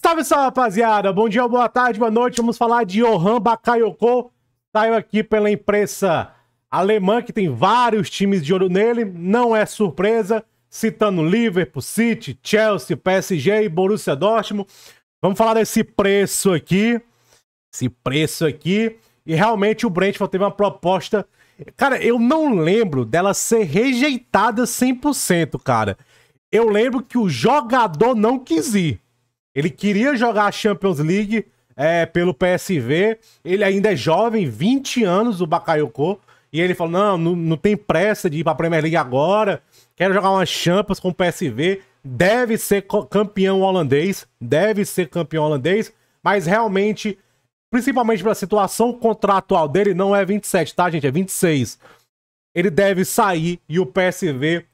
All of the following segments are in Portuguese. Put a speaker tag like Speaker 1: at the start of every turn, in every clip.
Speaker 1: Salve, salve, rapaziada! Bom dia, boa tarde, boa noite. Vamos falar de Johan Bakayoko. Saiu aqui pela imprensa alemã, que tem vários times de ouro nele. Não é surpresa, citando Liverpool, City, Chelsea, PSG e Borussia Dortmund. Vamos falar desse preço aqui. Esse preço aqui. E realmente o Brentford teve uma proposta... Cara, eu não lembro dela ser rejeitada 100%, cara. Eu lembro que o jogador não quis ir. Ele queria jogar a Champions League é, pelo PSV. Ele ainda é jovem, 20 anos, o Bakayoko. E ele falou: não, não, não tem pressa de ir pra Premier League agora. Quero jogar umas Champions com o PSV. Deve ser campeão holandês. Deve ser campeão holandês. Mas realmente, principalmente pela situação contratual dele, não é 27, tá, gente? É 26. Ele deve sair e o PSV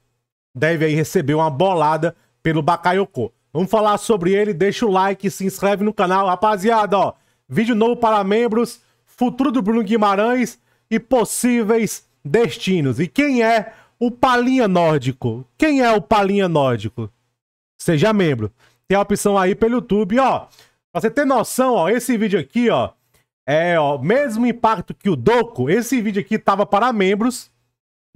Speaker 1: deve aí receber uma bolada pelo Bakayoko. Vamos falar sobre ele, deixa o like, se inscreve no canal. Rapaziada, ó, vídeo novo para membros, futuro do Bruno Guimarães e possíveis destinos. E quem é o Palinha Nórdico? Quem é o Palinha Nórdico? Seja membro. Tem a opção aí pelo YouTube, ó. Pra você ter noção, ó, esse vídeo aqui, ó, é, ó, mesmo impacto que o Doco, esse vídeo aqui tava para membros,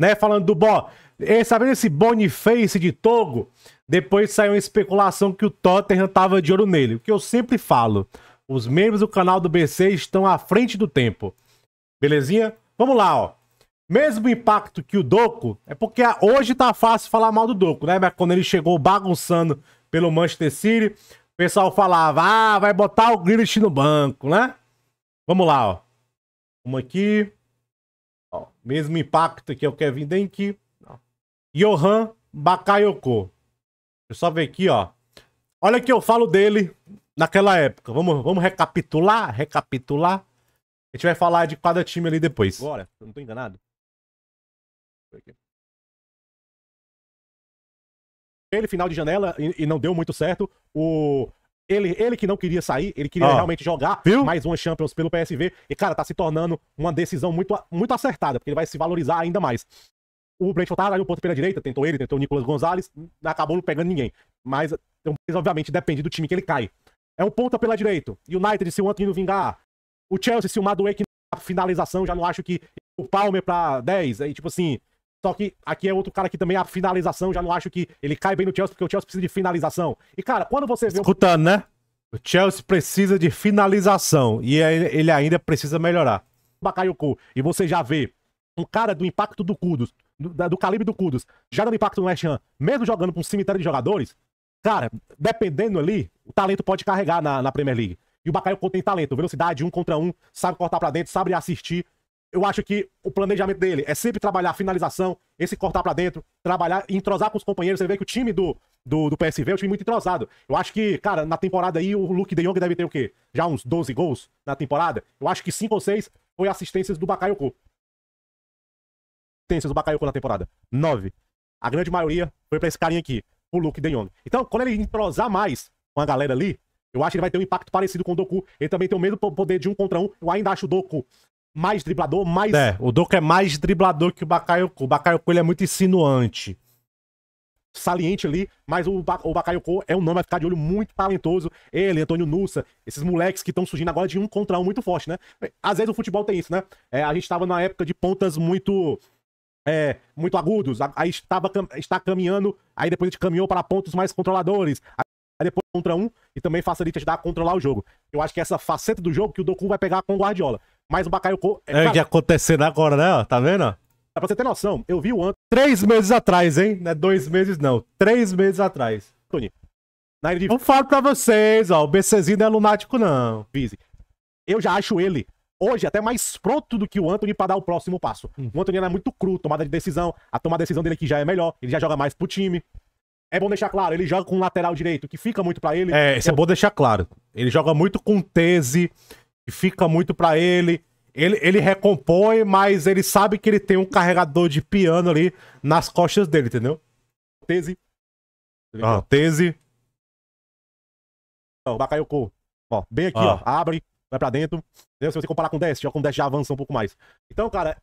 Speaker 1: né, falando do, bó, esse, tá esse Boniface de Togo? Depois saiu uma especulação que o Tottenham tava de ouro nele. O que eu sempre falo. Os membros do canal do BC estão à frente do tempo. Belezinha? Vamos lá, ó. Mesmo impacto que o Doco, é porque hoje tá fácil falar mal do Doco, né? Mas quando ele chegou bagunçando pelo Manchester City, o pessoal falava, ah, vai botar o Grealish no banco, né? Vamos lá, ó. Vamos aqui. Ó, mesmo impacto que é o Kevin Denki. Johan Bakayoko eu só ver aqui, ó. Olha que eu falo dele naquela época. Vamos, vamos recapitular, recapitular. A gente vai falar de cada time ali depois. Agora, eu não tô enganado. Ele final de janela e, e não deu muito certo. O ele, ele que não queria sair, ele queria ah, realmente jogar viu? mais uma Champions pelo PSV. E, cara, tá se tornando uma decisão muito, muito acertada, porque ele vai se valorizar ainda mais. O Brent tá ali o ponto pela direita, tentou ele, tentou o Nicolas Gonzalez, acabou não pegando ninguém. Então, mas, obviamente, depende do time que ele cai. É um ponta pela direita. United, se o Anthony vingar. O Chelsea, se o que na finalização, já não acho que o Palmer pra 10. Aí, tipo assim. Só que aqui é outro cara que também a finalização, já não acho que ele cai bem no Chelsea, porque o Chelsea precisa de finalização. E, cara, quando você vê. Escutando, né? O Chelsea precisa de finalização. E é, ele ainda precisa melhorar. Bakayoko. E você já vê um cara do impacto do Kudos do, do calibre do Kudos, já dando impacto no West Ham, mesmo jogando para um cemitério de jogadores, cara, dependendo ali, o talento pode carregar na, na Premier League. E o bakayoko tem talento, velocidade, um contra um, sabe cortar para dentro, sabe assistir. Eu acho que o planejamento dele é sempre trabalhar a finalização, esse cortar para dentro, trabalhar, entrosar com os companheiros. Você vê que o time do, do, do PSV é um time muito entrosado. Eu acho que, cara, na temporada aí, o Luke de Jong deve ter o quê? Já uns 12 gols na temporada? Eu acho que 5 ou 6 foi assistências do Bakayoko tem seus bacalhau na temporada. Nove. A grande maioria foi pra esse carinha aqui, o Luke De Jong. Então, quando ele entrosar mais com a galera ali, eu acho que ele vai ter um impacto parecido com o Doku. Ele também tem o mesmo poder de um contra um. Eu ainda acho o Doku mais driblador, mais... É, o Doku é mais driblador que o Bakayoko. O Bakayoko, ele é muito insinuante saliente ali, mas o, ba o Bakayoko é um nome a ficar de olho muito talentoso. Ele, Antônio Nussa, esses moleques que estão surgindo agora de um contra um muito forte, né? Às vezes o futebol tem isso, né? É, a gente tava na época de pontas muito é, muito agudos. Aí estava, está caminhando, aí depois a gente caminhou para pontos mais controladores. Aí depois contra um, e também facilita ele te ajudar a controlar o jogo. Eu acho que é essa faceta do jogo que o Doku vai pegar com o Guardiola. Mas o Bakayoko... É, é o que acontecendo agora, né? Tá vendo? Pra você ter noção, eu vi o Anthony... Três meses atrás, hein? Não é dois meses, não. Três meses atrás. Tony, na ilha falo pra vocês, ó. O BCZ não é lunático, não. Vise. Eu já acho ele hoje até mais pronto do que o Anthony para dar o próximo passo. Hum. O Anthony é muito cru, tomada de decisão. A tomada de decisão dele aqui já é melhor, ele já joga mais pro time. É bom deixar claro, ele joga com o lateral direito, que fica muito para ele. É, isso é bom deixar claro. Ele joga muito com tese, que fica muito para ele. ele. Ele recompõe, mas ele sabe que ele tem um carregador de piano ali nas costas dele, entendeu? Tese. Ah, tese. Não, Bakayoko. Ó, bem aqui, ah. ó. Abre, vai para dentro. Entendeu? Se você comparar com 10, já com 10 já avança um pouco mais. Então, cara,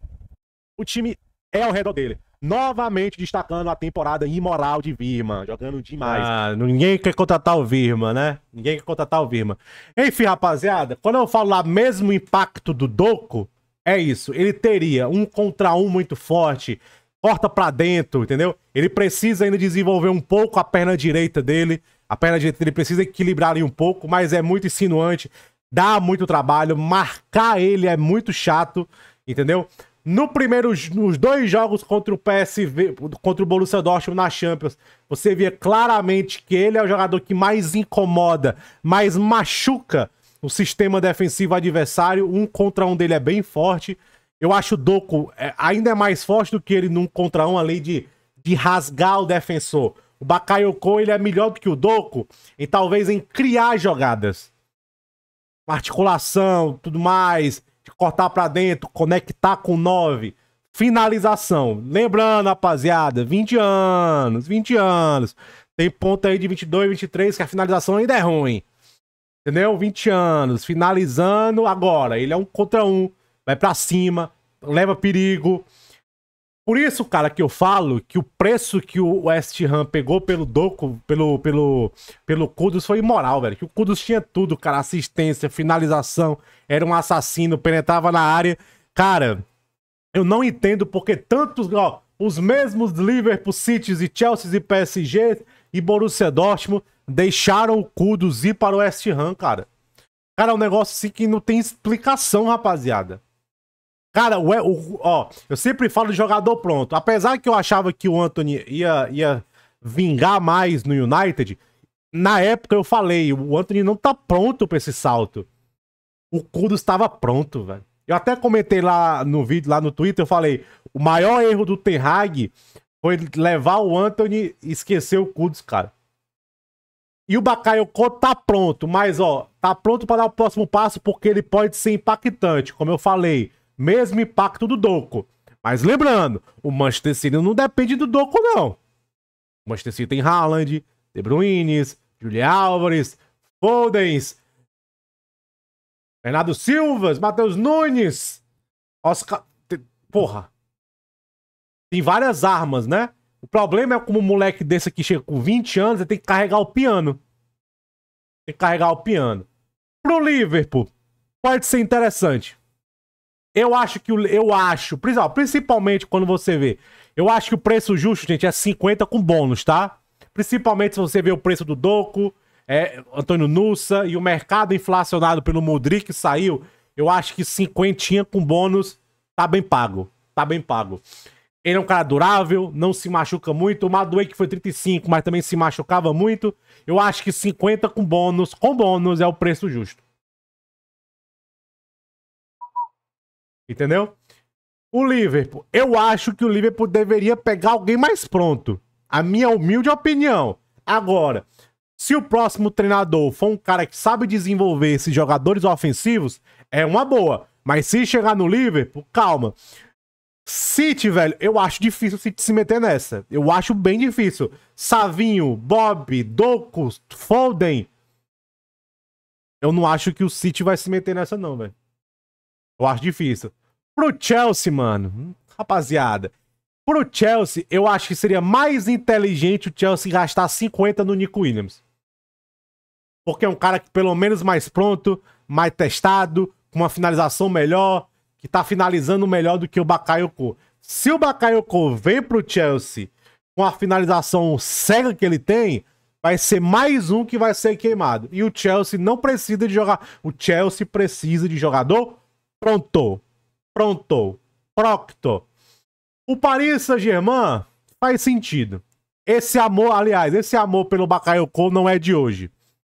Speaker 1: o time é ao redor dele. Novamente destacando a temporada imoral de Virma, jogando demais. Ah, ninguém quer contratar o Virma, né? Ninguém quer contratar o Virma. Enfim, rapaziada, quando eu falo lá mesmo impacto do Doco, é isso. Ele teria um contra um muito forte, corta para dentro, entendeu? Ele precisa ainda desenvolver um pouco a perna direita dele. A perna direita dele precisa equilibrar ali um pouco, mas é muito insinuante dá muito trabalho, marcar ele é muito chato, entendeu? No primeiro, nos dois jogos contra o PSV, contra o Borussia Dortmund na Champions, você via claramente que ele é o jogador que mais incomoda, mais machuca o sistema defensivo adversário. Um contra um dele é bem forte. Eu acho o Doku é, ainda é mais forte do que ele num contra um, além de, de rasgar o defensor. O Bakayoko ele é melhor do que o Doku e talvez em criar jogadas articulação, tudo mais, de cortar para dentro, conectar com 9. Finalização. Lembrando, rapaziada, 20 anos, 20 anos. Tem ponto aí de 22, 23 que a finalização ainda é ruim. Entendeu? 20 anos, finalizando agora. Ele é um contra um, vai para cima, leva perigo. Por isso, cara, que eu falo que o preço que o West Ham pegou pelo Doku, pelo pelo pelo Kudus foi imoral, velho. Que o Kudos tinha tudo, cara, assistência, finalização, era um assassino, penetrava na área. Cara, eu não entendo porque tantos, ó, os mesmos Liverpool, City e Chelsea e PSG e Borussia Dortmund deixaram o Kudos ir para o West Ham, cara. Cara, é um negócio assim que não tem explicação, rapaziada. Cara, o, o, ó, eu sempre falo de jogador pronto. Apesar que eu achava que o Anthony ia, ia vingar mais no United, na época eu falei, o Anthony não tá pronto para esse salto. O Kudos estava pronto, velho. Eu até comentei lá no vídeo, lá no Twitter, eu falei, o maior erro do Ten Hag foi levar o Anthony e esquecer o Kudos, cara. E o bakayoko tá pronto, mas ó, tá pronto para dar o próximo passo porque ele pode ser impactante, como eu falei mesmo impacto do Doco. Mas lembrando, o Manchester City não depende do Doco, não. O Manchester City tem Haaland, De Bruyne, Júlio Álvares, Foldens, Bernardo Silvas, Matheus Nunes, Oscar... Porra. Tem várias armas, né? O problema é como um moleque desse aqui chega com 20 anos, e tem que carregar o piano. Tem que carregar o piano. Pro Liverpool, pode ser interessante. Eu acho que o, eu acho, principalmente quando você vê, eu acho que o preço justo, gente, é 50 com bônus, tá? Principalmente se você vê o preço do Doco, é, Antônio Nussa e o mercado inflacionado pelo Modric que saiu, eu acho que 50 com bônus tá bem pago, tá bem pago. Ele é um cara durável, não se machuca muito. O Maduei que foi 35, mas também se machucava muito. Eu acho que 50 com bônus, com bônus é o preço justo. Entendeu? O Liverpool. Eu acho que o Liverpool deveria pegar alguém mais pronto. A minha humilde opinião. Agora, se o próximo treinador for um cara que sabe desenvolver esses jogadores ofensivos, é uma boa. Mas se chegar no Liverpool, calma. City, velho, eu acho difícil o City se meter nessa. Eu acho bem difícil. Savinho, Bob, Docos, Foden. Eu não acho que o City vai se meter nessa, não, velho. Eu acho difícil. Pro Chelsea, mano, hum, rapaziada, pro Chelsea, eu acho que seria mais inteligente o Chelsea gastar 50 no Nico Williams. Porque é um cara que pelo menos mais pronto, mais testado, com uma finalização melhor, que tá finalizando melhor do que o Bakayoko. Se o Bakayoko vem pro Chelsea com a finalização cega que ele tem, vai ser mais um que vai ser queimado. E o Chelsea não precisa de jogar. O Chelsea precisa de jogador Pronto. Pronto. Procto. O Paris Saint-Germain faz sentido. Esse amor, aliás, esse amor pelo Bakayoko não é de hoje.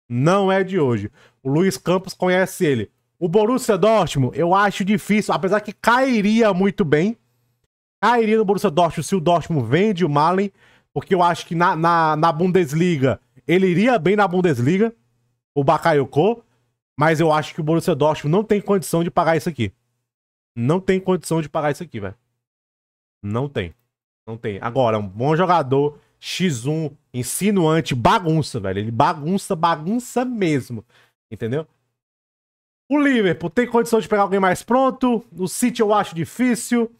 Speaker 1: Não é de hoje. O Luiz Campos conhece ele. O Borussia Dortmund, eu acho difícil, apesar que cairia muito bem. Cairia no Borussia Dortmund se o Dortmund vende o Malen, porque eu acho que na, na, na Bundesliga, ele iria bem na Bundesliga, o Bakayoko. Mas eu acho que o Borussia Dortmund não tem condição de pagar isso aqui. Não tem condição de pagar isso aqui, velho. Não tem. Não tem. Agora, um bom jogador, X1, insinuante, bagunça, velho. Ele bagunça, bagunça mesmo. Entendeu? O Liverpool tem condição de pegar alguém mais pronto. O City eu acho difícil.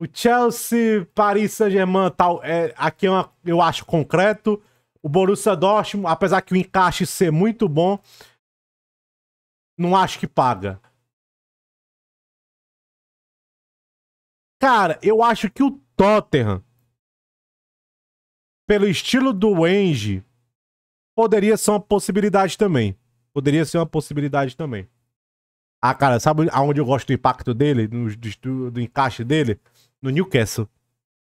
Speaker 1: O Chelsea, Paris Saint-Germain, tal, é, aqui é uma, eu acho concreto. O Borussia Dortmund, apesar que o encaixe ser muito bom, não acho que paga. Cara, eu acho que o Tottenham, pelo estilo do Engie, poderia ser uma possibilidade também. Poderia ser uma possibilidade também. Ah, cara, sabe aonde eu gosto do impacto dele? do, do encaixe dele? No Newcastle.